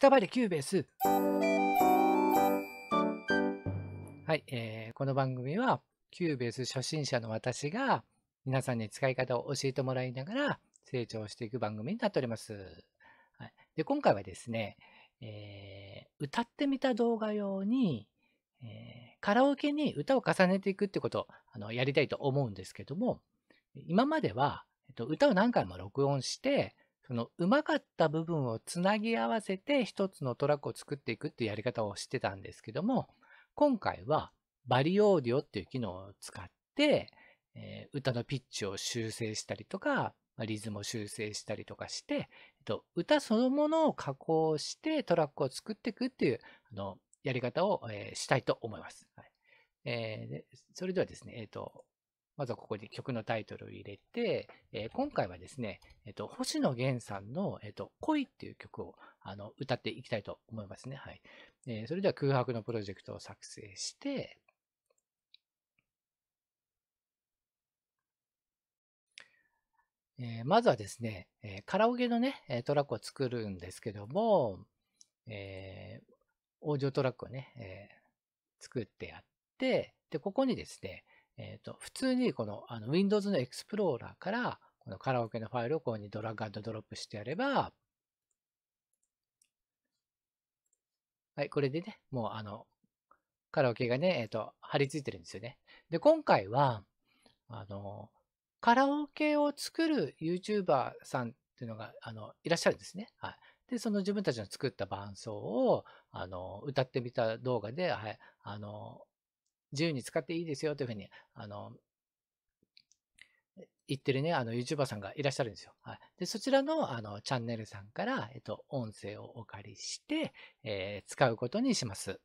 くたキューベース。はい、えー、この番組は、キューベース初心者の私が、皆さんに使い方を教えてもらいながら、成長していく番組になっております。はい、で今回はですね、えー、歌ってみた動画用に、えー、カラオケに歌を重ねていくってことをあのやりたいと思うんですけども、今までは、えっと、歌を何回も録音して、そのうまかった部分をつなぎ合わせて一つのトラックを作っていくっていうやり方をしてたんですけども、今回はバリオーディオっていう機能を使って、えー、歌のピッチを修正したりとか、リズムを修正したりとかして、えっと、歌そのものを加工してトラックを作っていくっていうあのやり方を、えー、したいと思います。はいえー、それではですね、えっ、ー、と、まずはここに曲のタイトルを入れて、えー、今回はですね、えっ、ー、と、星野源さんの、えっ、ー、と、恋っていう曲を、あの、歌っていきたいと思いますね。はい。えそれでは空白のプロジェクトを作成して、えまずはですね、えカラオケのね、トラックを作るんですけども、えー、オーディオトラックをね、え作ってやって、で、ここにですね、えっ、ー、と、普通にこのあの Windows の Explorer から、このカラオケのファイルをここにドラッグアンドロップしてやれば、はい、これでね、もうあの、カラオケがね、えっ、ー、と、貼り付いてるんですよね。で、今回は、あの、カラオケを作る YouTuber さんっていうのが、あの、いらっしゃるんですね。はい。で、その自分たちの作った伴奏を、あの、歌ってみた動画で、はい、あの、自由に使っていいですよというふうに、あの、言ってるね、あの、YouTuber さんがいらっしゃるんですよ。はい。で、そちらの、あの、チャンネルさんから、えっと、音声をお借りして、えー、使うことにします。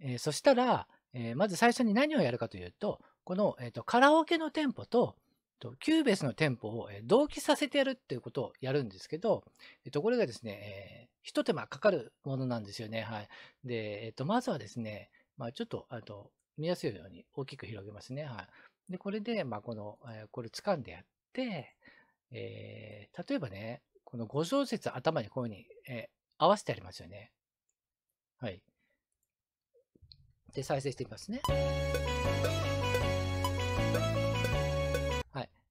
えー、そしたら、えー、まず最初に何をやるかというと、この、えっと、カラオケの店舗と、と、キューベースの店舗を同期させてやるっていうことをやるんですけど、えっと、これがですね、えー、一手間かかるものなんですよね。はい。で、えっと、まずはですね、まあ、ちょっと、あと、見やすいように大きく広げますね。はい。で、これで、まあ、この、えー、これ掴んでやって、えー、例えばね、この5小節頭にこういうふうに、えー、合わせてありますよね。はい。で、再生してみますね。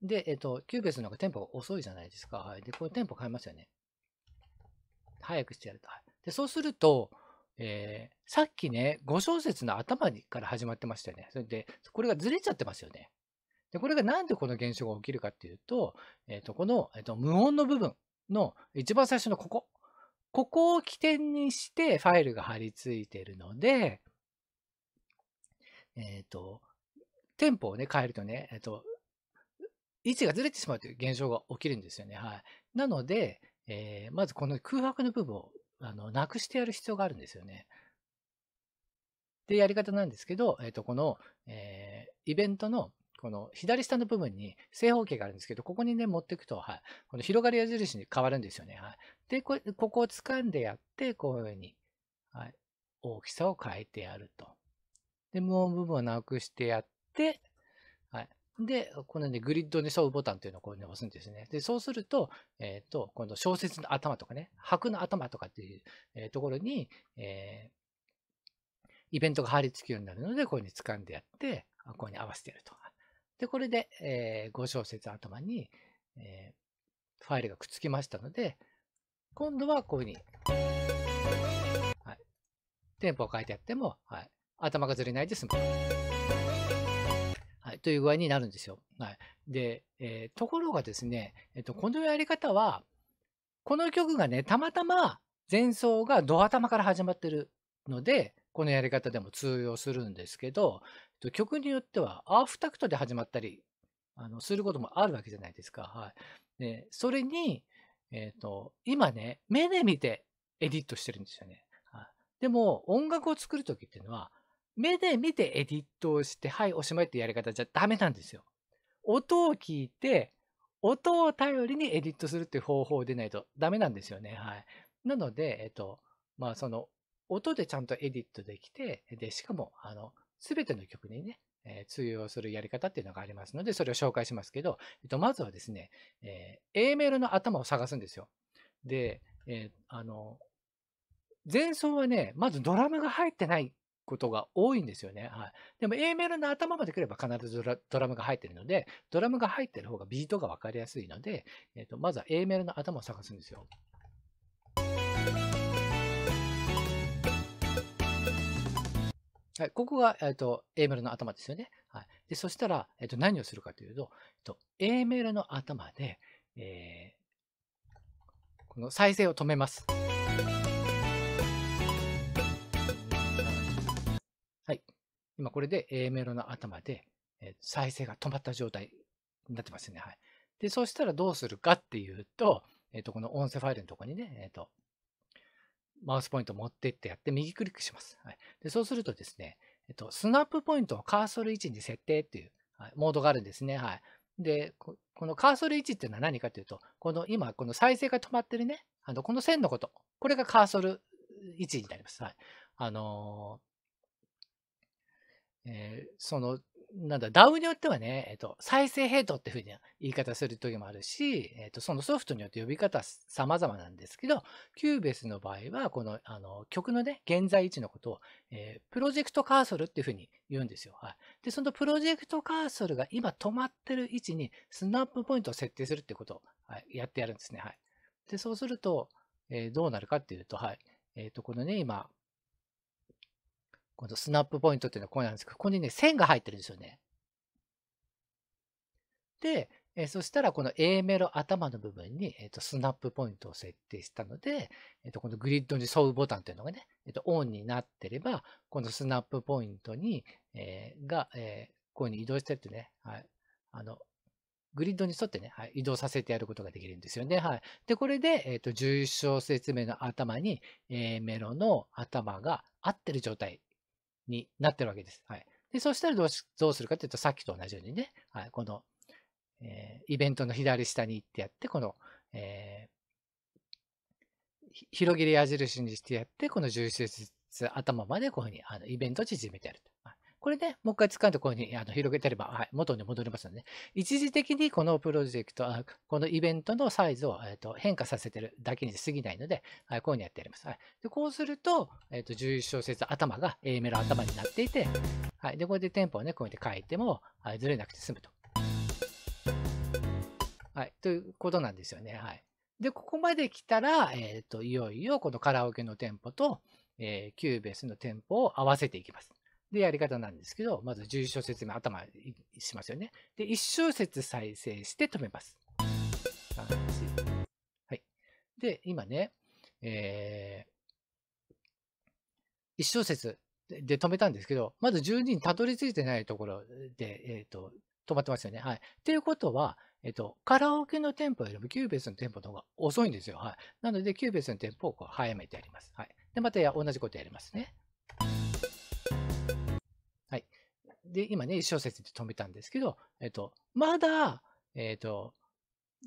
で、えっと、キューベースの方がテンポが遅いじゃないですか。はい。で、これテンポ変えますよね。早くしてやると。で、そうすると、えー、さっきね、5小節の頭から始まってましたよね。それで、これがずれちゃってますよね。で、これがなんでこの現象が起きるかっていうと、えっ、ー、と、この、えっ、ー、と、無音の部分の一番最初のここ。ここを起点にしてファイルが貼り付いてるので、えっ、と、テンポをね、変えるとね、えっ、と、位置がずれてしまうという現象が起きるんですよね。はい。なので、えー、まずこの空白の部分をあのなくしてやる必要があるんですよね。で、やり方なんですけど、えっ、ー、と、この、えー、イベントのこの左下の部分に正方形があるんですけど、ここにね、持っていくと、はい、この広がり矢印に変わるんですよね。はい、でこ、ここを掴んでやって、こういうふうに、はい、大きさを変えてやると。で、無音部分をなくしてやって、はい、で、このね、グリッドに沿うボタンというのをこうね、押すんですね。で、そうすると、えっ、ー、と、今度小説の頭とかね、白の頭とかっていう、えー、ところに、えー、イベントが貼り付くようになるので、こういうふうに掴んでやって、こういうふうに合わせてやると。で、これで、えー、5小節頭に、えー、ファイルがくっつきましたので、今度はこういうふうに、はい、テンポを変えてやっても、はい、頭がずれないで済む。という具合になるんですよ。はい、で、えー、ところがですね、えっと、このやり方は、この曲がね、たまたま前奏がドア頭から始まってるので、このやり方でも通用するんですけど、曲によってはアーフタクトで始まったりあのすることもあるわけじゃないですか。はい、でそれに、えーと、今ね、目で見てエディットしてるんですよね。はい、でも音楽を作る時っていうのは目で見てエディットをして、はい、おしまいってやり方じゃダメなんですよ。音を聞いて、音を頼りにエディットするっていう方法でないとダメなんですよね。はい。なので、えっと、まあ、その、音でちゃんとエディットできて、で、しかも、あの、すべての曲にね、えー、通用するやり方っていうのがありますので、それを紹介しますけど、えっと、まずはですね、えー、A メロの頭を探すんですよ。で、えー、あの、前奏はね、まずドラムが入ってないことが多いんですよね。はい。でも A メロの頭まで来れば必ずドラムが入ってるので、ドラムが入ってる方がビートがわかりやすいので、えっ、ー、と、まずは A メロの頭を探すんですよ。はい、ここが、えっ、ー、と、A メロの頭ですよね。はい。で、そしたら、えっ、ー、と、何をするかというと、えっと、A メロの頭で、えー、この再生を止めます。今これで A メロの頭で、え再生が止まった状態になってますね。はい。で、そうしたらどうするかっていうと、えっ、ー、と、この音声ファイルのとこにね、えっ、ー、と、マウスポイント持ってってやって右クリックします。はい。で、そうするとですね、えっ、ー、と、スナップポイントをカーソル位置に設定っていう、はい、モードがあるんですね。はい。で、このカーソル位置っていうのは何かというと、この今、この再生が止まってるね、あの、この線のこと、これがカーソル位置になります。はい。あのえー、その、なんだ、DAO によってはね、えっ、ー、と、再生ヘイトっていうふうな言い方する時もあるし、えっ、ー、と、そのソフトによって呼び方様々なんですけど、キューベスの場合は、この、あの、曲のね、現在位置のことを、えー、プロジェクトカーソルっていうふうに言うんですよ。はい。で、そのプロジェクトカーソルが今止まってる位置にスナップポイントを設定するってことを、はい、やってやるんですね。はい。で、そうすると、えー、どうなるかっていうと、はい。えっ、と、このね、今、このスナップポイントっていうのはこうなんですけど、ここにね、線が入ってるんですよね。で、えー、そしたらこの A メロ頭の部分に、えー、とスナップポイントを設定したので、えー、とこのグリッドに沿うボタンというのがね、えー、とオンになってれば、このスナップポイントに、えー、が、えー、こういうふうに移動してってね、はい、あのグリッドに沿ってね、はい、移動させてやることができるんですよね。はい、で、これで、えー、と11小節目の頭に A メロの頭が合ってる状態になってるわけです。はい。で、そしたらどうしどうするかというと、さっきと同じようにね、はい、この、えー、イベントの左下に行ってやって、この、えー、広げる矢印にしてやって、この重節頭までこういうふうにあのイベント縮めてやると。これね、もう一回使うとこういうふうにあの広げてれば、はい、元に戻りますので、ね、一時的にこのプロジェクト、このイベントのサイズを、えー、と変化させてるだけに過ぎないので、はい、こういうふうにやってやります。はい、でこうすると、えー、と11小節頭が A メロ頭になっていて、はい、でこれでテンポをね、こうやって書いても、はい、ずれなくて済むと。はい、ということなんですよね。はい、で、ここまで来たら、えー、といよいよこのカラオケのテンポと、えー、キューベースのテンポを合わせていきます。で、やり方なんですけど、まず11小節目、頭しますよね。で、1小節再生して止めます。はい。で、今ね、えー、1小節で止めたんですけど、まず12にたどり着いてないところで、えっ、ー、と、止まってますよね。はい。ということは、えっ、と、カラオケのテンポよりもキューベースのテンポの方が遅いんですよ。はい。なので、キューベースのテンポをこう早めてやります。はい。で、また同じことやりますね。で、今ね、一小節で止めたんですけど、えっと、まだ、えっと、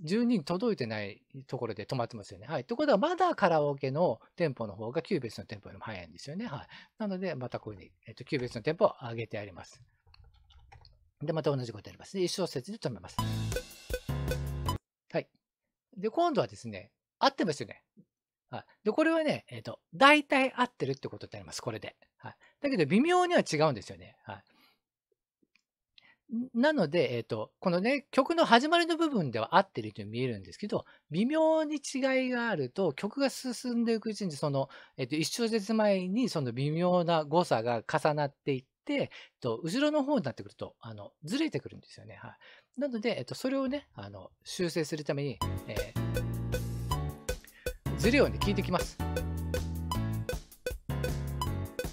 1 0人届いてないところで止まってますよね。はい。ってことは、まだカラオケのテンポの方がキューベスのテンポよりも早いんですよね。はい。なので、またこういうふうに、えっと、キューベスのテンポを上げてあります。で、また同じことやります。で、一小節で止めます。はい。で、今度はですね、合ってますよね。はい。で、これはね、えっ、と、大体合ってるってことになります。これで。はい。だけど、微妙には違うんですよね。はい。なので、えっ、ー、と、このね、曲の始まりの部分では合ってるように見えるんですけど、微妙に違いがあると、曲が進んでいくうちに、その、えっ、ー、と、一小節前にその微妙な誤差が重なっていって、えと、後ろの方になってくると、あの、ずれてくるんですよね。はい。なので、えっと、それをね、あの、修正するために、えー、ずれをね、聞いてきます。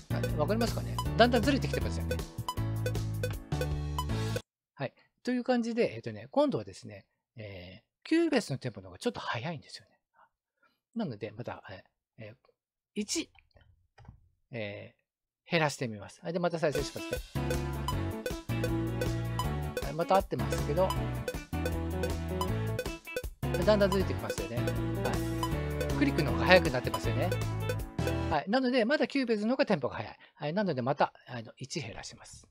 わ、はい、かりますかねだんだんずれてきてますよね。という感じで、えっとね、今度はですね、えー、キューベースのテンポの方がちょっと早いんですよね。なので、また、えー、1、えー、減らしてみます。はい、で、また再生します。はい、また合ってますけど、だんだんずれてきますよね。はい。クリックの方が速くなってますよね。はい。なので、まだキューベースの方がテンポが速い。はい。なので、また、あの、1減らします。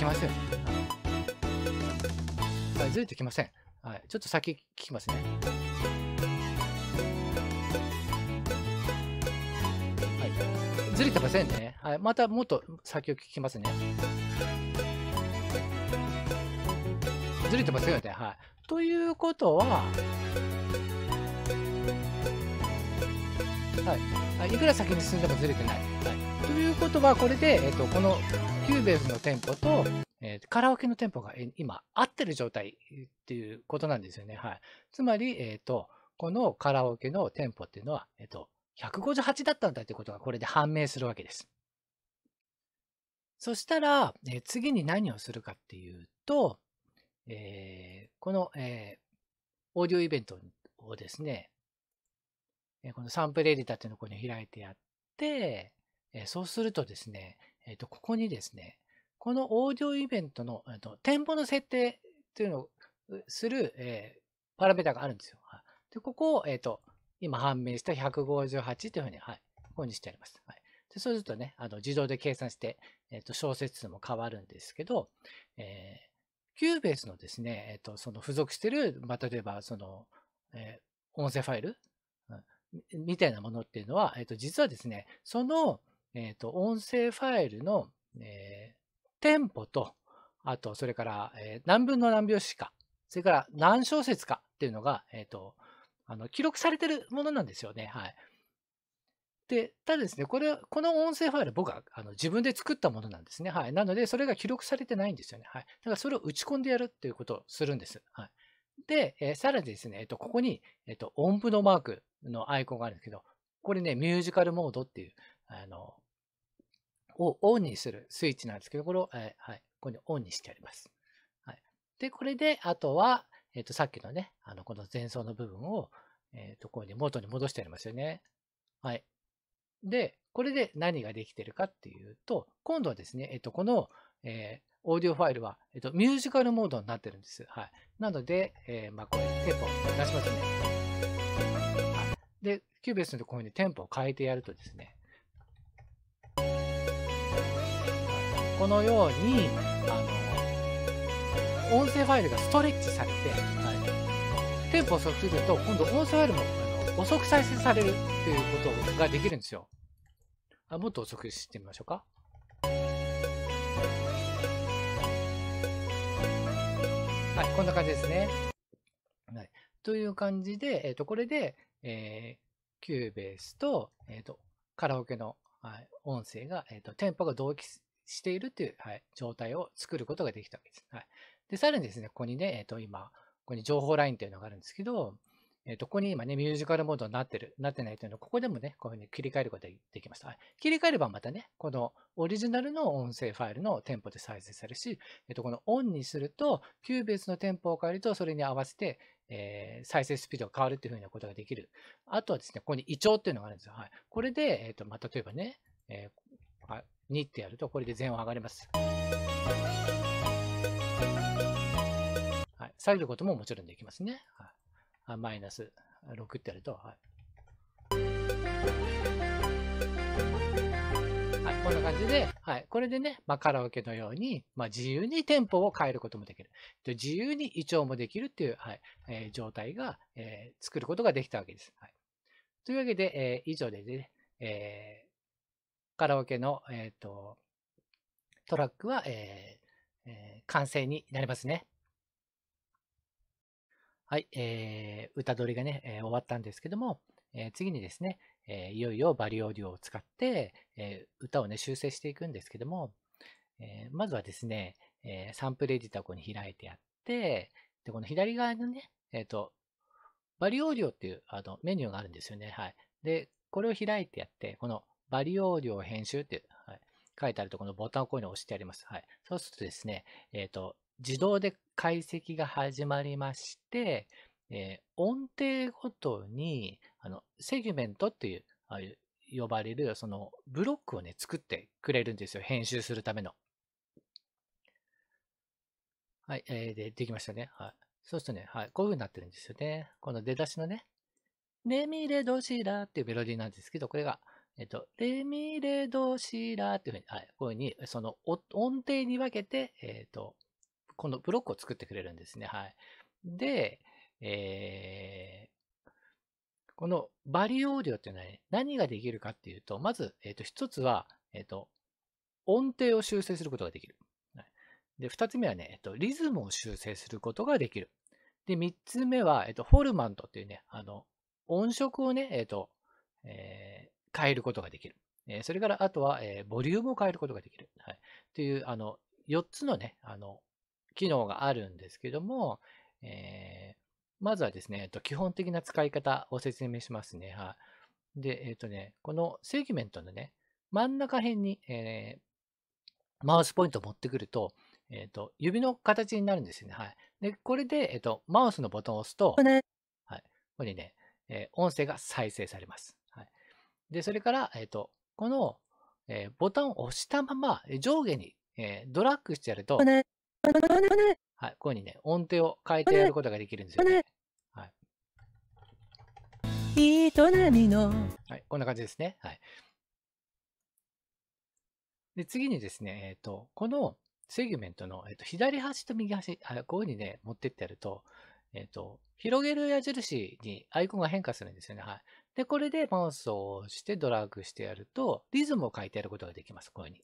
きません。はい、はい、ずれてきません。はい、ちょっと先聞きますね。はい、ずれてませんね。はい、またもっと先を聞きますね。ずれてますよね。はい。ということは、はい、いくら先に進んでもずれてない。はいということは、これで、えっと、このキューベースの店舗と、えー、カラオケの店舗が今合ってる状態っていうことなんですよね。はい。つまり、えっ、と、このカラオケの店舗っていうのは、えっ、と、158だったんだってことがこれで判明するわけです。そしたら、えー、次に何をするかっていうと、えー、この、えー、オーディオイベントをですね、このサンプルエディターっていうのをここに開いてやって、えそうするとですね、えっ、と、ここにですね、このオーディオイベントの、えー、と店舗の設定というのをする、えパラメータがあるんですよ。で、ここを、えっ、と、今判明した158というふうに、はい、ここにしてあります。はい、でそうするとね、あの自動で計算して、えっ、と、小説数も変わるんですけど、えーキューベースのですね、えっ、と、その付属してる、まあ、例えば、その、えー、音声ファイル、うん、みたいなものっていうのは、えっ、と、実はですね、その、えっ、ー、と、音声ファイルの、えー、テンポと、あと、それから、えー、何分の何秒しか、それから何小節かっていうのが、えっ、ー、と、あの、記録されてるものなんですよね。はい。で、ただですね、これ、この音声ファイル僕はあの自分で作ったものなんですね。はい。なので、それが記録されてないんですよね。はい。だからそれを打ち込んでやるっていうことをするんです。はい。で、えー、さらにですね、えっ、ー、と、ここに、えっ、ー、と、音符のマークのアイコンがあるんですけど、これね、ミュージカルモードっていう、あの、をオンにするスイッチなんですけど、これを、えー、はい、ここにオンにしてあります。はい。で、これで、あとは、えっ、ー、と、さっきのね、あの、この前奏の部分を、えっ、ー、と、ここに元に戻してありますよね。はい。で、これで何ができてるかっていうと、今度はですね、えっ、と、この、えー、オーディオファイルは、えっ、と、ミュージカルモードになってるんです。はい。なので、えまあ、これ、テンポを出しますね。で、キューベースのところにテンポを変えてやるとですね、このようにあの音声ファイルがストレッチされて、はい、テンポを遅くすると今度音声ファイルもあの遅く再生されるっていうことができるんですよあもっと遅くしてみましょうかはいこんな感じですね、はい、という感じで、えっ、ー、とこれで、えー、キューベースと,、えっ、ー、とカラオケの、はい、音声が、えっとテンポが同期しているていう、はい、状態を作ることができたわけです。はい。で、さらにですね、ここにね、えっ、ー、と、今、ここに情報ラインというのがあるんですけど、えっ、ー、と、ここに今ね、ミュージカルモードになってる、なってないというのを、ここでもね、こういうふうに切り替えることができました。はい、切り替えればまたね、このオリジナルの音声ファイルのテンポで再生されるし、えっ、ー、と、このオンにすると、キューベースのテンポを変えると、それに合わせて、えー、再生スピードが変わるというふうなことができる。あとはですね、ここに胃腸っていうのがあるんですよ。はい。これで、えっ、と、まあ、例えばね、えー、2ってやると、これで全音上がります。はい、下げることももちろんできますね。はい、マイナス6ってやると、はいはい、こんな感じで、はい、これでね、まあ、カラオケのように、まあ、自由にテンポを変えることもできる。自由に胃腸もできるっていう、はいえー、状態が、えー、作ることができたわけです。はい、というわけで、えー、以上でね、えーカラオケの、えっ、ー、と、トラックは、えーえー、完成になりますね。はい、えー、歌取りがね、えー、終わったんですけども、えー、次にですね、えー、いよいよバリオーディオを使って、えー、歌をね、修正していくんですけども、えー、まずはですね、えー、サンプルエディターをここに開いてやって、で、この左側のね、えっ、ー、と、バリオーディオっていうあのメニューがあるんですよね。はい。で、これを開いてやって、このバリ容量編集って、はい、書いてあるところのボタンをこういうのを押してあります。はい。そうするとですね、えっ、ー、と、自動で解析が始まりまして、えー、音程ごとに、あの、セグメントっていう、あ呼ばれる、その、ブロックをね、作ってくれるんですよ。編集するための。はい、えー、で、できましたね。はい。そうするとね、はい、こういう風になってるんですよね。この出だしのね、ネミレドシラっていうメロディーなんですけど、これが、えっと、レミレドシラっていうふうに、はい、こういうふうに、その音程に分けて、えっと、このブロックを作ってくれるんですね。はい。で、えー、このバリオーディオっていうのは、ね、何ができるかっていうと、まず、えっ、と、一つは、えっ、と、音程を修正することができる。はい、で、二つ目はね、えっ、と、リズムを修正することができる。で、三つ目は、えっ、と、フォルマントっていうね、あの、音色をね、えっ、と、えー、変えることができる。えそれから、あとは、えボリュームを変えることができる。はい。という、あの、4つのね、あの、機能があるんですけども、えー、まずはですね、えっと、基本的な使い方を説明しますね。はい。で、えっとね、このセグメントのね、真ん中辺に、えー、マウスポイントを持ってくると、えっ、ー、と、指の形になるんですよね。はい。で、これで、えっ、ー、と、マウスのボタンを押すと、はい。ここにね、え音声が再生されます。で、それから、えっ、と、この、えー、ボタンを押したまま上下に、えー、ドラッグしてやると、はい、ここにね、音程を変えてやることができるんですよね。はい。はい、こんな感じですね。はい。で、次にですね、えっ、ー、と、このセグメントの、えーと、左端と右端、はこういうふうにね、持ってってやると、えっ、ー、と、広げる矢印にアイコンが変化するんですよね。はい。で、これでマウスを押してドラッグしてやると、リズムを書いてやることができます。こういうふう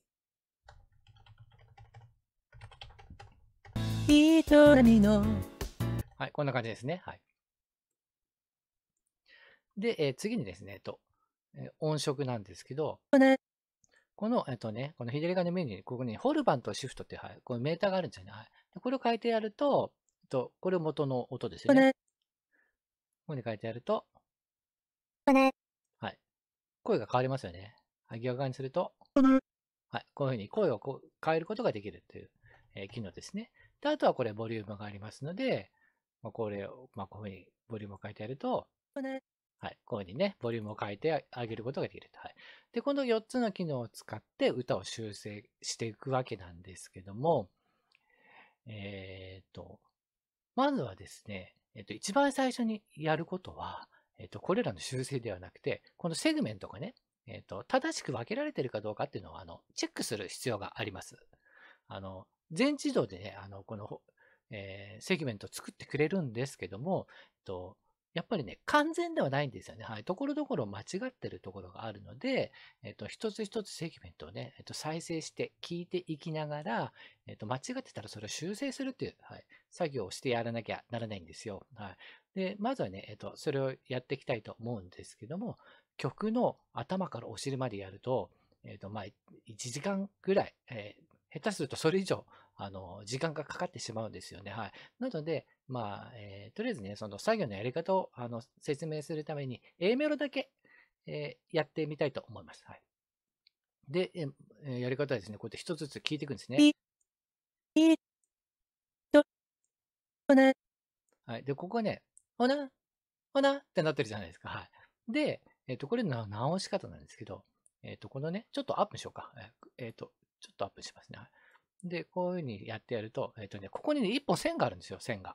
に。はい、こんな感じですね。はい。で、えー、次にですね、えっと、えー、音色なんですけど、この、えっとね、この左側のメニューに、ここに、ホルバンとシフトって、はい、このメーターがあるんですよね。はい。でこれを変えてやると、えっと、これ元の音ですよね。ここに変えてやると、はい。声が変わりますよね。はい、逆側にすると、はい、こういうふうに声をこう変えることができるという、えー、機能ですね。で、あとはこれボリュームがありますので、まあ、これを、まあ、こういうふうにボリュームを変えてやると、はい、こういうふうにね、ボリュームを変えてあげることができると。はい。で、この4つの機能を使って歌を修正していくわけなんですけども、えっ、ー、と、まずはですね、えっ、ー、と、一番最初にやることは、えっ、と、これらの修正ではなくて、このセグメントがね、えっ、と、正しく分けられてるかどうかっていうのを、あの、チェックする必要があります。あの、全自動でね、あの、この、えー、セグメント作ってくれるんですけども、えっと、やっぱりね、完全ではないんですよね。はい。ところどころ間違ってるところがあるので、えっと、一つ一つセグメントをね、えっと、再生して聞いていきながら、えっと、間違ってたらそれを修正するっていう、はい、作業をしてやらなきゃならないんですよ。はい。で、まずはね、えっと、それをやっていきたいと思うんですけども、曲の頭からお尻までやると、えっと、まあ、1時間ぐらい、えー、下手するとそれ以上、あの、時間がかかってしまうんですよね。はい。なので、まあ、えー、とりあえずね、その作業のやり方を、あの、説明するために、A メロだけ、えー、やってみたいと思います。はい。で、えー、やり方はですね、こうやって一つずつ聞いていくんですね。はい。で、ここね、ほな、ほなってなってるじゃないですか。はい。で、えっ、ー、と、これの直し方なんですけど、えっ、ー、と、このね、ちょっとアップしようか。えっ、ー、と、ちょっとアップしますね。で、こういうふうにやってやると、えっ、とね、ここにね、一本線があるんですよ、線が。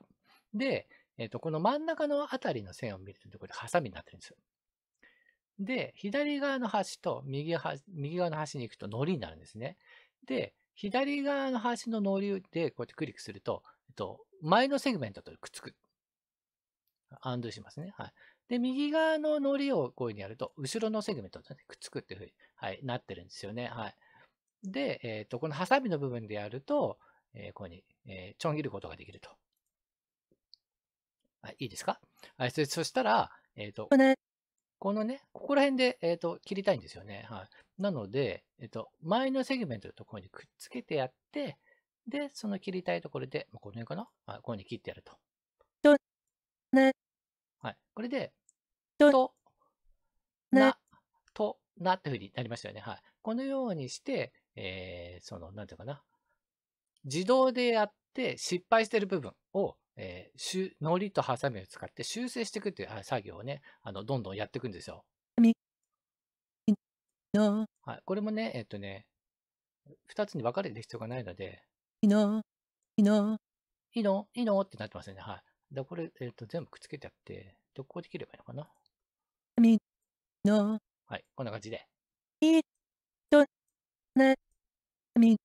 で、えっ、と、この真ん中のあたりの線を見ると、これハサミになってるんですよ。で、左側の端と右端、右側の端に行くと糊になるんですね。で、左側の端の糊でこうやってクリックすると、えっと、前のセグメントとくっつくアンドゥしますね。はい。で、右側ののりをこういうふうにやると、後ろのセグメントとね、くっつくっていうふうに、はい、なってるんですよね。はい。で、えっ、ー、と、このハサミの部分でやると、えー、ここに、えー、ちょん切ることができると。はい、いいですかはい、そそしたら、えっ、と、このね、ここら辺で、えっ、と、切りたいんですよね。はい。なので、えっ、と、前のセグメントとここにくっつけてやって、で、その切りたいところで、まあ、この辺かな、はい、ここに切ってやると。ね。はい。これで、と、な、と、なっていうふうになりましたよね。はい。このようにして、えー、その、なんていうかな。自動でやって失敗してる部分を、えー、のりとハサミを使って修正していくっていう作業をね、あの、どんどんやっていくんですよ。はい。これもね、えっ、とね、二つに分かれる必要がないので、いの、いの、いの、いのってなってますよね。はい。で、これ、えっ、ー、と、全部くっつけてゃって、特行できればいいのかなの。はい、こんな感じで。いとなみ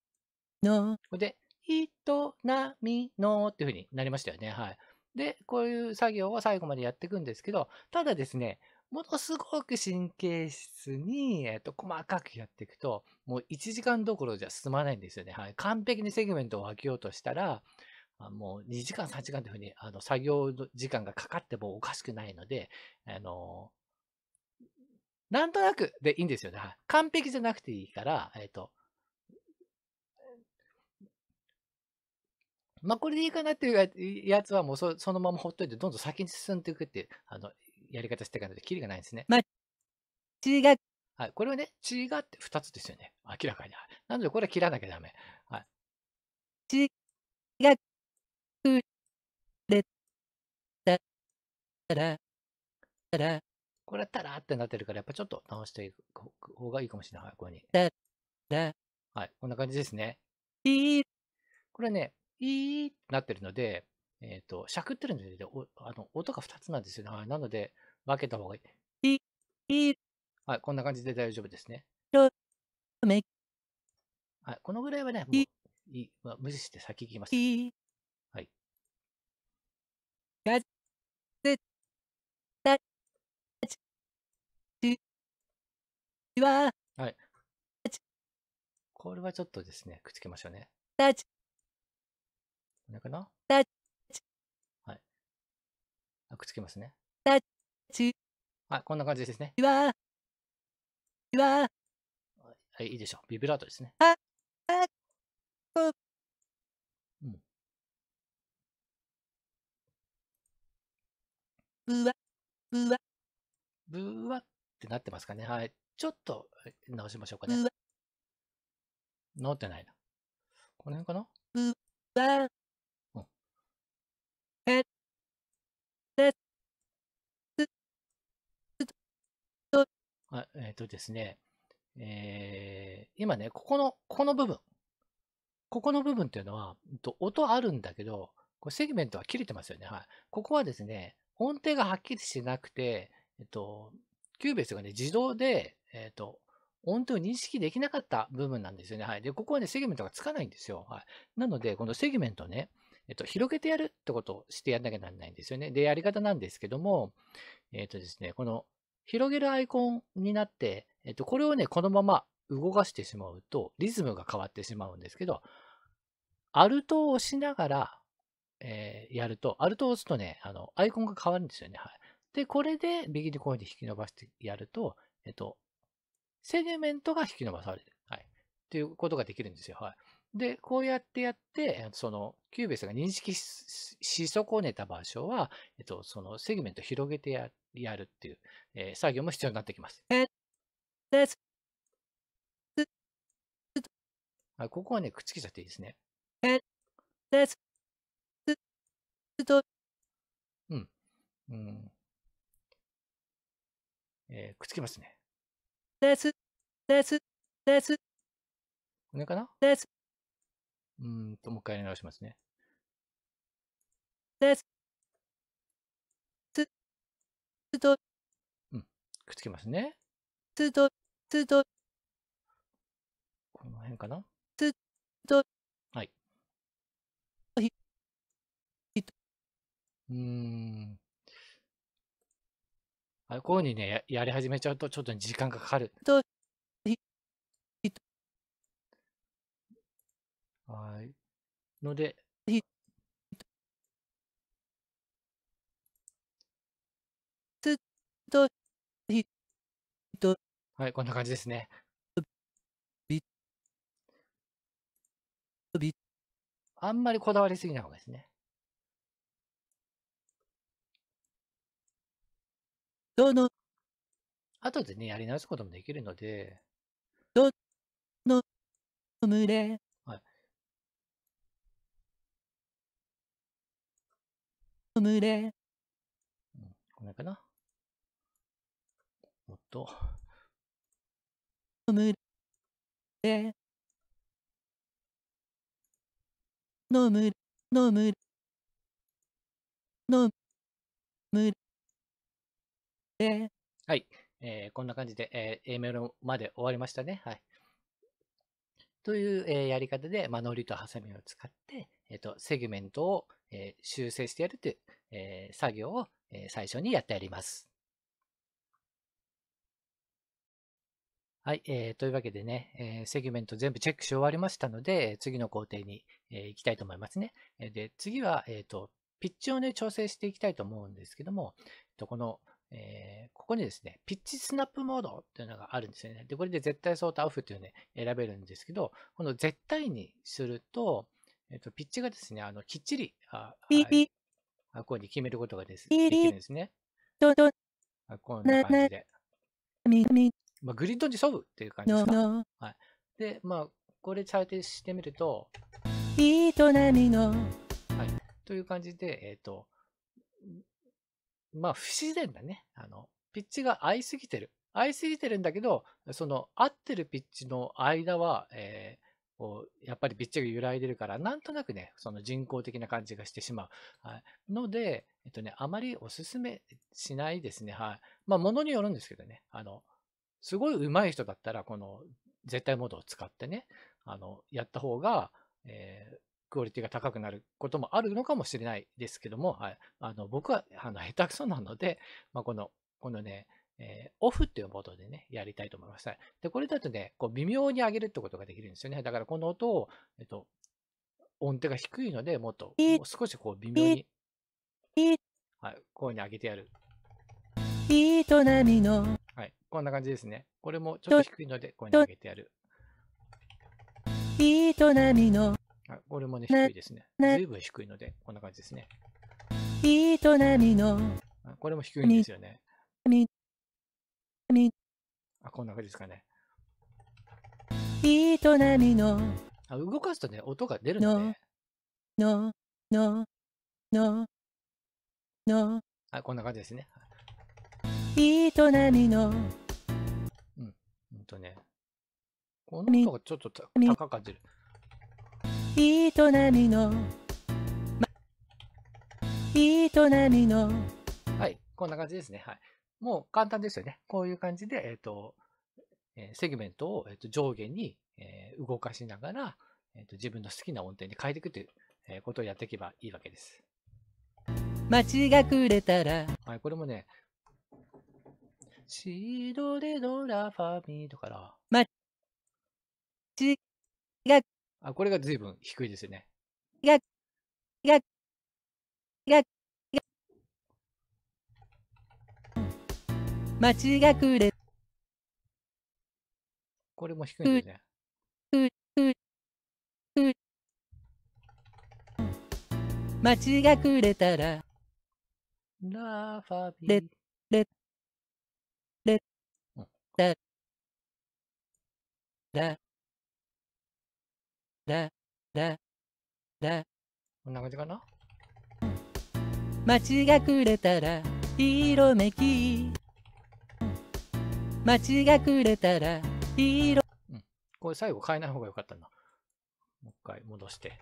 の。これで、いとなみのっていうふうになりましたよね。はい。で、こういう作業を最後までやっていくんですけど、ただですね、ものすごく神経質に、えっ、ー、と、細かくやっていくと、もう1時間どころじゃ進まないんですよね。はい。完璧にセグメントを分けようとしたら、あもう2時間3時間というふうに、あの、作業時間がかかってもおかしくないので、あの、なんとなくでいいんですよね。完璧じゃなくていいから、えっ、ー、と、まあ、これでいいかなっていうやつはもうそそのままほっといて、どんどん先に進んでいくっていう、あの、やり方していかないとキリがないんですね。まあ、違う。はい。これはね、違って2つですよね。明らかに。なので、これは切らなきゃダメ。はい。違う。くれたら、たら、これはたらってなってるから、やっぱちょっと直していく方がいいかもしれない。はい、ここに。たら、はい、こんな感じですね。いい。これね、いいってなってるので、えっ、ー、と、しゃくってるんで、おあの音が2つなんですよね。なので、分けた方がいい。いい。はい、こんな感じで大丈夫ですね。はい、このぐらいはね、もういい、まあ、無視して先行きます。は。はい。これはちょっとですね、くっつけましょうね。タチ。これかなタチ。はい。あ、くっつけますね。タチ。はい、こんな感じですね。いわ。いはい、いいでしょう。ビブラートですね。あ、あ、こうん。ブわ、ブわ。ぶわってなってますかね。はい。ちょっと直しましょうかね。直ってないな。この辺かなうん。え、で、と、えっ、ー、とですね、えー、今ね、ここの、ここの部分。ここの部分っていうのは、音あるんだけど、これセグメントは切れてますよね。はい。ここはですね、音程がはっきりしなくて、えっと、キューベースがね、自動で、えっ、ー、と、音程を認識できなかった部分なんですよね。はい。で、ここはね、セグメントがつかないんですよ。はい。なので、このセグメントね、えっと、広げてやるってことをしてやんなきゃならないんですよね。で、やり方なんですけども、えっとですね、この、広げるアイコンになって、えっと、これをね、このまま動かしてしまうと、リズムが変わってしまうんですけど、アルトを押しながら、えー、やると、アルトを押すとね、あの、アイコンが変わるんですよね。はい。で、これで右にこうやって引き伸ばしてやると、えっと、セグメントが引き伸ばされる。はい。っていうことができるんですよ。はい。で、こうやってやって、その、キューベースが認識し損ねた場所は、えっと、そのセグメントを広げてややるっていう、えー、作業も必要になってきます。はい、ここはね、くっつけちゃっていいですね。うん。うん。えー、くっつけますね。です、です、です。これかなです。うんと、もう一回やり直しますね。です。つ、つと。うん。くっつけますね。つと、つと。この辺かなつと。はい。うん。あういうふうにねや、やり始めちゃうとちょっと時間がかかる。と、はい。ので、はい、こんな感じですね。あんまりこだわりすぎない方がいいですね。どの、後でね、やり直すこともできるので、どの、群れ、はい。群れ。うん、これかな。もっと。群れ。のむ、のむ、のむ、はい。えー、こんな感じで、えー、A メロまで終わりましたね。はい。という、えー、やり方で、まあ、ノリとハサミを使って、えー、と、セグメントを、えー、修正してやるという、えー、作業を、えー、最初にやってやります。はい、えー、というわけでね、えー、セグメント全部チェックし終わりましたので、次の工程に、えー、行きたいと思いますね。で、次は、えー、と、ピッチをね、調整していきたいと思うんですけども、えー、とこの、えー、ここにですね、ピッチスナップモードというのがあるんですよね。で、これで絶対ーうとオフっていうね、選べるんですけど、この絶対にすると、えっ、ー、と、ピッチがですね、あの、きっちり、あ、あ、こうに決めることがです、できるんですね。どどあこんな感じで。まあ、グリッドに沿うっていう感じですか。はい。で、まあ、これチャーテしてみると、はい。という感じで、えっ、ー、と、まあ不自然だね。あの、ピッチが合いすぎてる。合いすぎてるんだけど、その合ってるピッチの間は、えー、こうやっぱりピッチが揺らいでるから、なんとなくね、その人工的な感じがしてしまう。はい、ので、えっとね、あまりおすすめしないですね。はい。まあ、ものによるんですけどね。あの、すごい上手い人だったら、この絶対モードを使ってね、あの、やった方が、えー、クオリティが高くなることもあるのかもしれないですけども、はい、あの僕はあの下手くそなので、まあ、この、このね、えー、オフっていうモードでね、やりたいと思います。で、これだとね、こう微妙に上げるってことができるんですよね。だからこの音を、えっと、音程が低いので、もっと、もう少しこう微妙に、はい、こういうふうに上げてやる。はい、こんな感じですね。これもちょっと低いので、こういうふうに上げてやる。の。これもね、低いですね。ずいぶん低いので、こんな感じですね。営みの。これも低いんですよね。あ、こんな感じですかね。営みの。あ動かすとね、音が出るので。の、の、の、の。あ、こんな感じですね。営みの。うん、うんとね。この音がちょっと高く感じる。営みの、ま、営みの。はい、こんな感じですね。はい。もう簡単ですよね。こういう感じで、えっ、ー、と、えセグメントを、えー、と上下に、え動かしながら、えーと、自分の好きな音程に変えていくというえことをやっていけばいいわけです。間違くれたら。はい、これもね、シードレドラファミとから。街があ、これが随分低いですよね。間違がくれ。これも低いんですね。間がくれたら。ラファビレレレレッ。ね、ね、ね。こんな感じかな街がくれたら、色めき。街がくれたら、色。うん。これ最後変えない方がよかったな。もう一回戻して。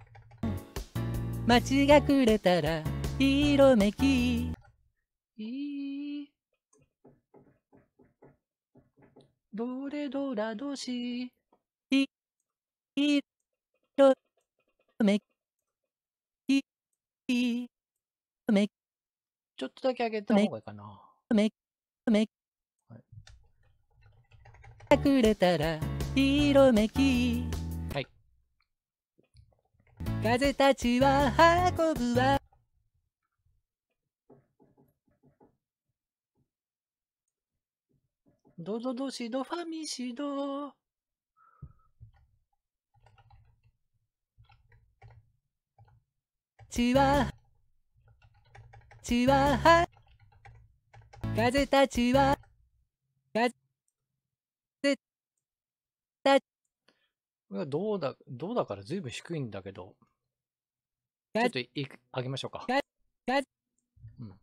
街がくれたら、色めき。いい。どれどらどし。い、い。ろめきちょっとだけ上げた方がいいかな。めめ隠れたら色めき、はい、風たちは運ぶわどどどしどファミシドちはちはは風たちは風たちどうだ、どうだからずいぶん低いんだけど。ちょっとい、あげましょうか。うん、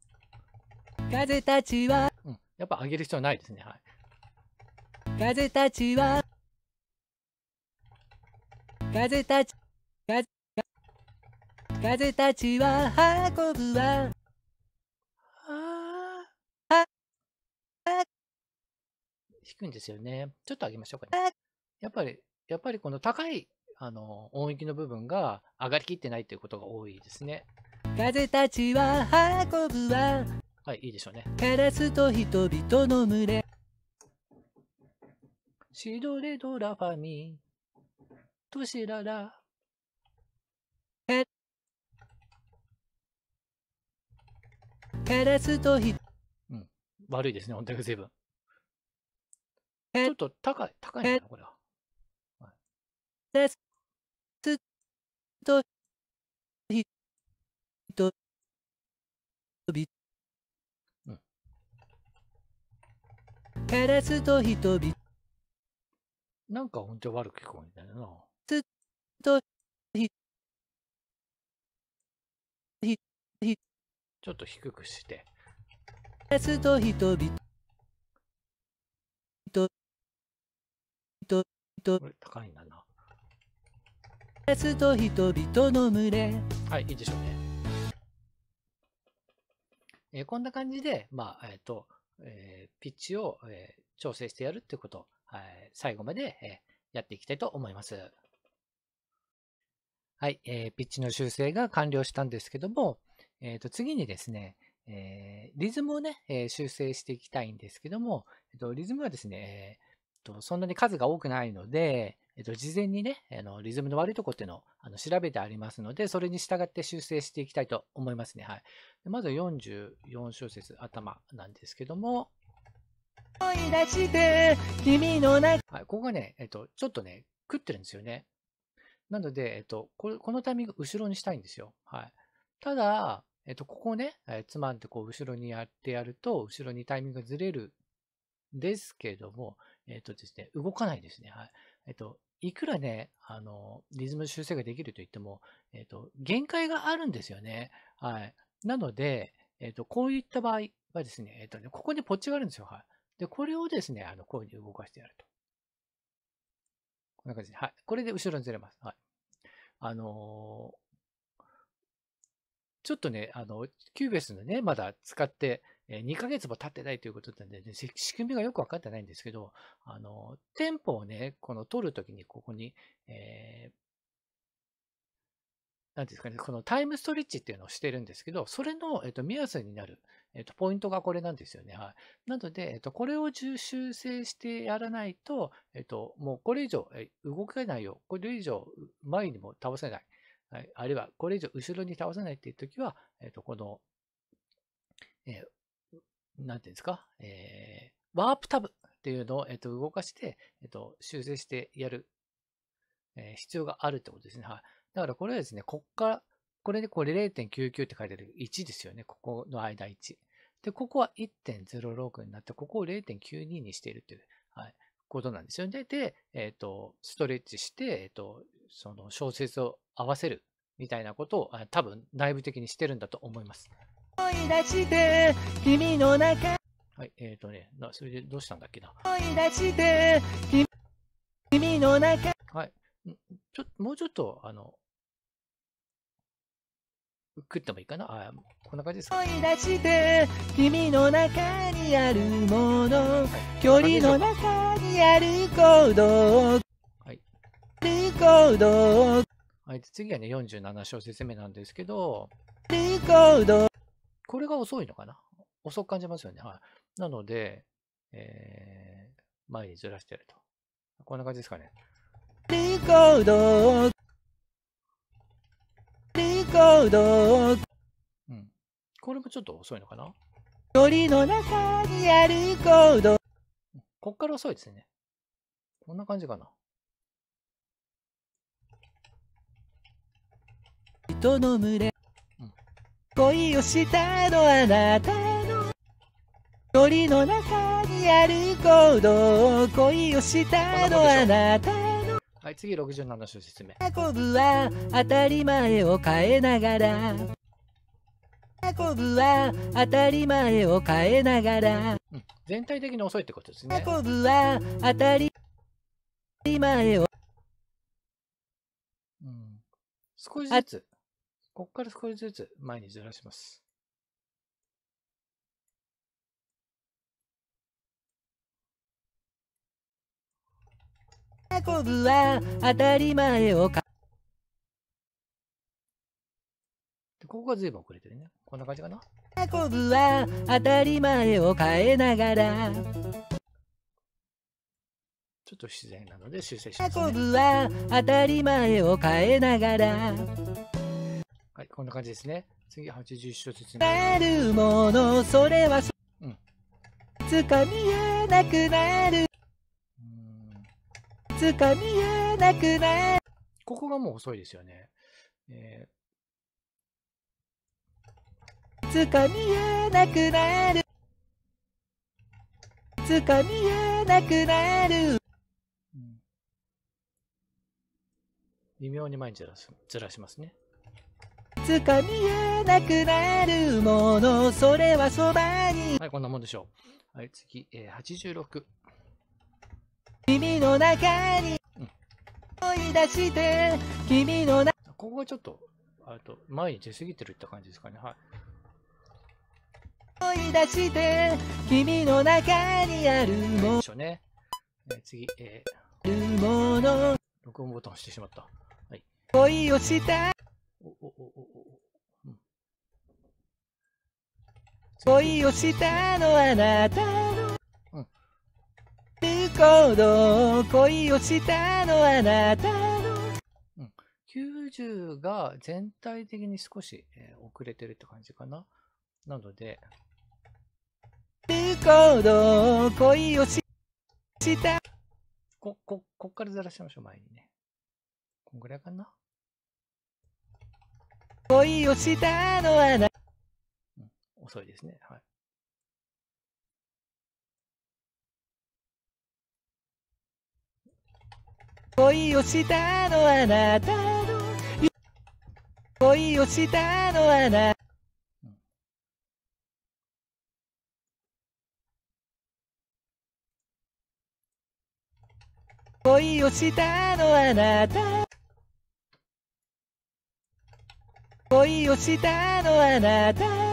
風たちは、うん、やっぱ上げる必要ないですね。はい。風たちは、風たち、風風たちは運ぶわ。低いんですよね。ちょっと上げましょうかね。やっぱり、やっぱりこの高いあの音域の部分が上がりきってないということが多いですね。風たちは運ぶわ。はい、いいでしょうね。カラスと人々の群れ。シドレドラファミ。トシララ。カラスとひ、うん、悪いですね、本当に随分。ちょっと高い、高いな、これは。カラスとひ、と、び、カラスと人々。なんか音当悪く聞こえんだよな。ずっと、ひ、ひ、ちょっと低くして。ス々人々人これ高いんだな。人々の群れ。はい、いいでしょうね。えー、こんな感じで、まあ、えっ、ー、と、えー、ピッチを、え調整してやるってこと、はい、最後まで、えやっていきたいと思います。はい、えピッチの修正が完了したんですけども、えー、と、次にですね、えー、リズムをね、えー、修正していきたいんですけども、えっ、と、リズムはですね、えっ、と、そんなに数が多くないので、えっ、と、事前にね、あの、リズムの悪いとこっていうのをあの調べてありますので、それに従って修正していきたいと思いますね。はい。でまず44小節頭なんですけども、思い出して君の中はい、ここがね、えっ、と、ちょっとね、食ってるんですよね。なので、えっと、このタイミング後ろにしたいんですよ。はい。ただ、えっと、ここをね、えつまんでこう後ろにやってやると、後ろにタイミングがずれるんですけれども、えっとですね、動かないですね。はい。えっと、いくらね、あの、リズム修正ができると言っても、えっと、限界があるんですよね。はい。なので、えっと、こういった場合はですね、えっとね、ここにポッチがあるんですよ。はい。で、これをですね、あの、こういうふうに動かしてやると。こんな感じで。はい。これで後ろにずれます。はい。あのちょっとね、あの、キューベースのね、まだ使って、2ヶ月も経ってないということなんで、ね、仕組みがよく分かってないんですけど、あの、テンポをね、この取るときにここに、えー、なんですかね、このタイムストレッチっていうのをしてるんですけど、それの、えっと、目安になる、えっと、ポイントがこれなんですよね。はい。なので、えっと、これを修正してやらないと、えっと、もうこれ以上、え動けないよ。これ以上、前にも倒せない。はい、あるいはこれ以上後ろに倒さないっていう時は、えっ、ー、と、この、えー、なんていうんですか、えー、ワープタブっていうのを、えっ、ー、と、動かして、えっ、と、修正してやる、え必要があるってことですね。はい。だからこれはですね、こっから、これでこれ0.99って書いてある1ですよね。ここの間1。で、ここは1.06になって、ここを0.92にしているという、はい、ことなんですよね。で、えっ、と、ストレッチして、えっ、と、その小説を合わせるみたいなことを多分内部的にしてるんだと思います。はい、えっ、ー、とね、な、それでどうしたんだっけな。はい。ちょ、もうちょっと、あの、食ってもいいかなあこんな感じですか、ね、い出して君の中にあるもの、距離の中にある行動はい。行動はい次はね、47小節目なんですけど、これが遅いのかな遅く感じますよね。はい。なので、えー、前にずらしてると。こんな感じですかね。うん。これもちょっと遅いのかな鳥の中にあるコードこっから遅いですね。こんな感じかな。人の群れ、うん、恋をしたのあなたの鳥の中にある行動恋をしたのあなたのはい次67の小説目コブは当たり前を変えながらコブは当たり前を変えながら、うん、全体的に遅いってことですねコブは当たり前を少しずつここから少しずつ前にずらします。運ぶは当たり前をか。ここがずいぶん遅れてるね。こんな感じかな。運ぶは当たり前を変えながら。ちょっと自然なので修正します、ね。運ぶは当たり前を変えながら。はい、こんな感じですね。次、81小節なるもの、それはそ、うん。つかみえなくなる。つかみえなくなる。ここがもう遅いですよね。えー、つかみえなくなる。つかみえなくなる。うん、微妙に前にずらすずらしますね。つか見えなくなるものそれはそばにはいこんなもんでしょうはい次、えー、86君の中に思い出して、君の中ここがちょっとあと前に出過ぎてるって感じですかねはい思い出して君の中にあるもの、ねえー、次、えー、るもの録音ボタン押してしまった、はい、恋をした恋をしたのあなたの行動恋をしたのあなたの、うん、90が全体的に少し、えー、遅れてるって感じかななので行動恋をしたこここっからずらしましょう前にねこんぐらいかな恋をしたのあなた遅いですね。はい。恋をしたのあなたの恋をしたのあなた恋をしたのあなた恋をしたのあなた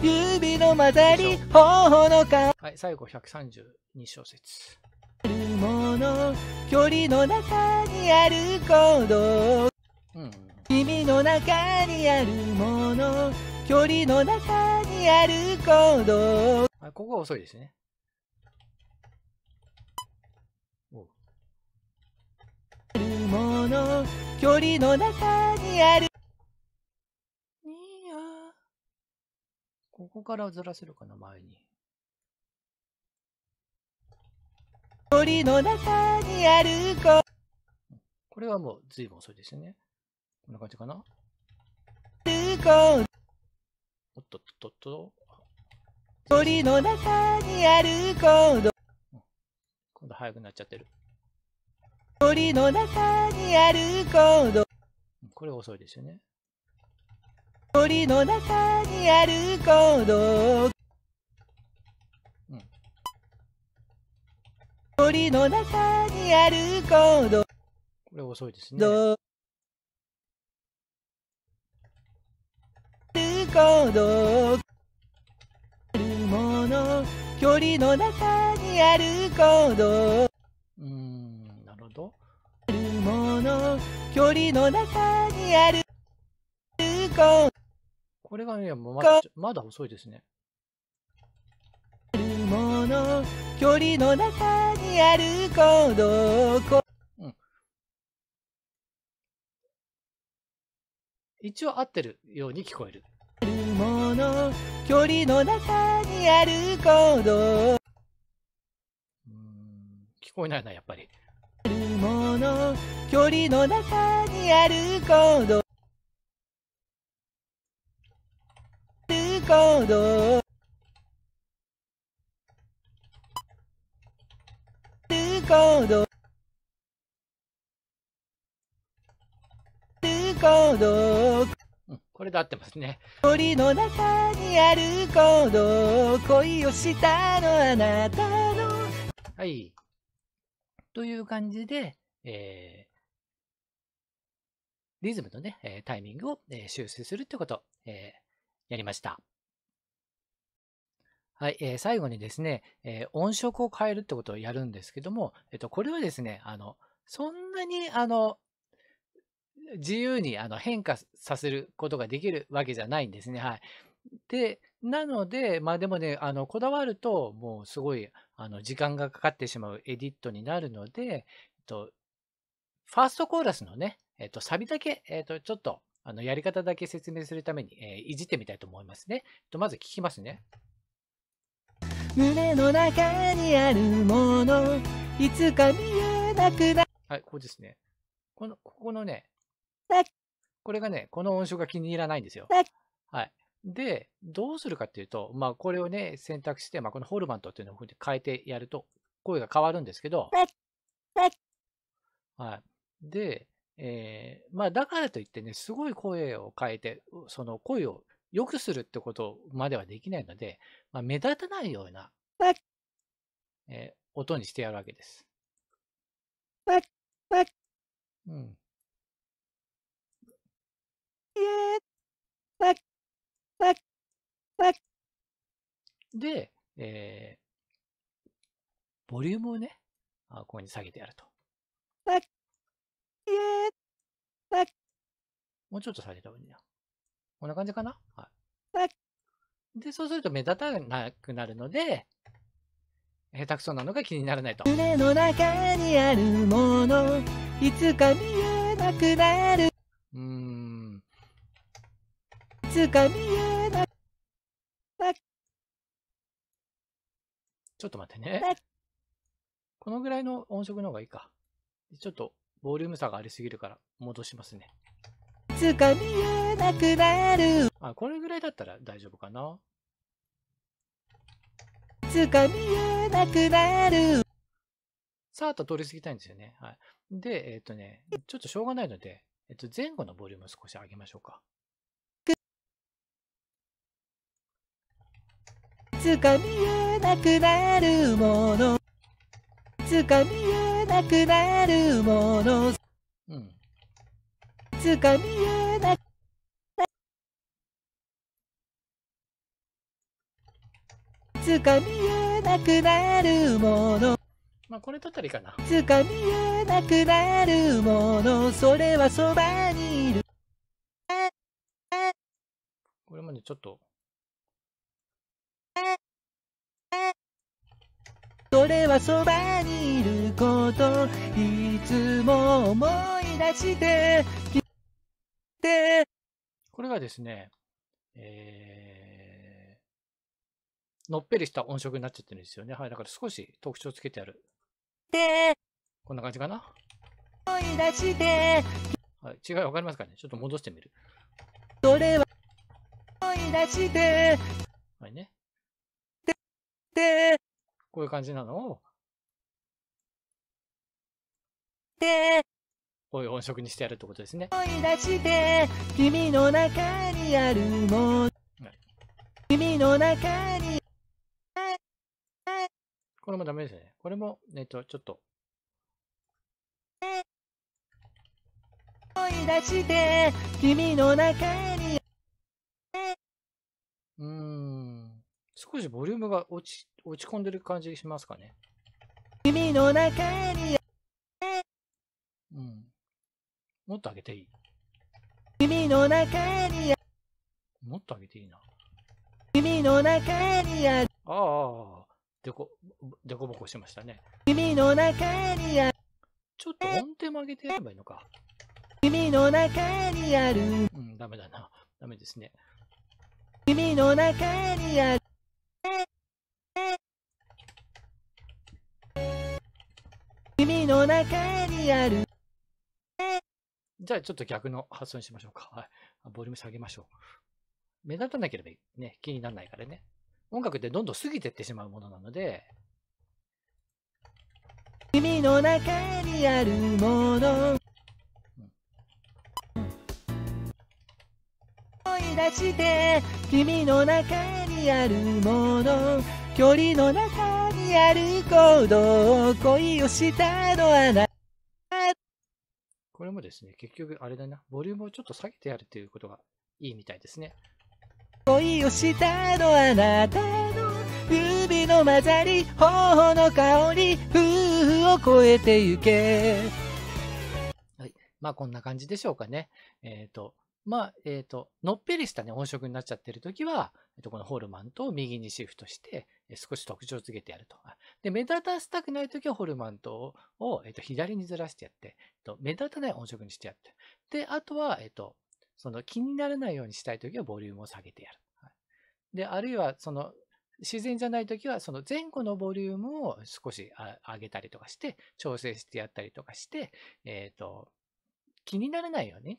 指の混ざり頬のかはい最後132小節距離の中にある行動、うん、君の中にあるもの距離の中にある行動あここは遅いですねあるもの距離の中にあるからずらせるかな、前に。森の中にあるこ。れはもう随分遅いですよね。こんな感じかな。おっとっとっと。森の中にある今度早くなっちゃってる。森の中にあるこれ遅いですよね。鳥の中にある行動鳥の中にある行動これ遅いですね。ど行動あるもの距離の中にある行動うんなるほどあるもの距離の中にある行動これがね、まだ、まだ遅いですね。距離の中にあるうん、一応合ってるように聞こえる距離の中にある動うん聞こえないなやっぱり距離の中にある動コード行動ードルうん、これで合ってますね森の中にある行動恋をしたのあなたのはいという感じで、えー、リズムとね、えタイミングをえ修正するってこと、えー、やりました。はい、えー、最後にですね、えー、音色を変えるってことをやるんですけども、えっと、これはですね、あの、そんなに、あの、自由にあの変化させることができるわけじゃないんですね。はい。で、なので、まあでもね、あの、こだわると、もうすごい、あの、時間がかかってしまうエディットになるので、えっと、ファーストコーラスのね、えっと、サビだけ、えっと、ちょっと、あの、やり方だけ説明するために、えー、いじってみたいと思いますね。えっと、まず聞きますね。胸の中にあるものいつか見えなくなる。はいここですねこのここのねこれがねこの音色が気に入らないんですよはいでどうするかっていうとまあこれをね選択して、まあ、このホルマントっていうのを変えてやると声が変わるんですけどはいでえー、まあだからといってねすごい声を変えてその声を良くするってことまではできないので、まあ、目立たないような、えー、音にしてやるわけです。うん。で、えー、ボリュームをね、ここに下げてやると。もうちょっと下げた方がいいな。こんな感じかなはい。で、そうすると目立たなくなるので、下手くそなのが気にならないと。胸の中にあるもの、いつか見えなくなる。うん。いつか見えなくなる。ちょっと待ってね。このぐらいの音色の方がいいか。ちょっと、ボリューム差がありすぎるから、戻しますね。つか見えなくなるあこれぐらいだったら大丈夫かなつか見えなくなるさあと通り過ぎたいんですよねはいでえっ、ー、とねちょっとしょうがないのでえっ、ー、と前後のボリュームを少し上げましょうかつか見えなくなるものつか見えなくなるものうんつか見えない。つ見えなくなるもの。まあ、これだったかな。つ見えなくなるもの、それはそばにいる。これまでちょっと。それはそばにいることいつも思い出してで、これがですね、えー、のっぺりした音色になっちゃってるんですよね。はい、だから少し特徴つけてある。で、こんな感じかな。いはい、違いわかりますかねちょっと戻してみる。それは、思い出して、はいね。で、で、こういう感じなのを、で、こういう音色にしてやるってことですね。君の中にあるもの。君の中に。これもダメですね。これも、えっと、ちょっと。思い出して君の中にうん少しボリュームが落ち落ち込んでる感じしますかね君の中にもっと上げていい君の中にもっと上げていいな。君の中にある。ああ、でこ、でこぼこしましたね。君の中にある。ちょっと音程も上げてやればいいのか。君の中にある。うん、ダメだな。ダメですね。君の中にある。君の中にある。じゃあちょっと逆の発想にしましょうか。はい。ボリューム下げましょう。目立たなければね、気にならないからね。音楽ってどんどん過ぎてってしまうものなので。君の中にあるもの。思い出して君の中にあるもの距離の中にある行動恋をしたのはなこれもですね、結局あれだな、ボリュームをちょっと下げてやるということがいいみたいですね。恋をしたのあなたの指の混ざり、頬の香り、夫婦を超えてゆけ。はい。まあこんな感じでしょうかね。えっ、ー、と、まあ、えっ、ー、と、のっぺりしたね、音色になっちゃってるときは、えっ、と、このホルマンと右にシフトして、少し特徴をつけてやると。で、目立たせたくないときはホルマントを、えっと、左にずらしてやって、えと、目立たない音色にしてやって。で、あとは、えっと、その気にならないようにしたいときはボリュームを下げてやる。で、あるいは、その、自然じゃないときは、その前後のボリュームを少し上げたりとかして、調整してやったりとかして、えっ、ー、と、気にならないように、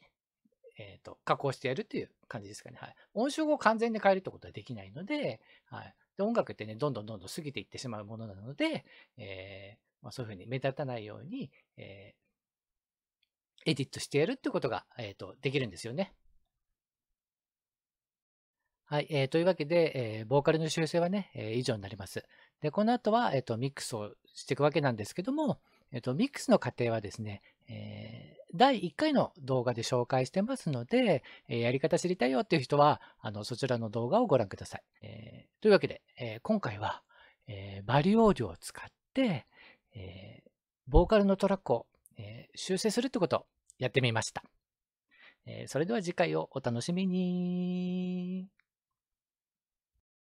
えっ、ー、と、加工してやるっていう感じですかね。はい。音色を完全に変えるってことはできないので、はい。で、音楽ってね、どんどんどんどん過ぎていってしまうものなので、えー、まあ、そういうふうに目立たないように、えー、エディットしてやるってことが、えー、と、できるんですよね。はい、えー、というわけで、えー、ボーカルの修正はね、えー、以上になります。で、この後は、えっ、ー、と、ミックスをしていくわけなんですけども、えっ、ー、と、ミックスの過程はですね、え第1回の動画で紹介してますので、えー、やり方知りたいよっていう人は、あの、そちらの動画をご覧ください。えー、というわけで、えー、今回は、えバリオーディを使って、えボーカルのトラックを、え修正するってことをやってみました。えそれでは次回をお楽しみに。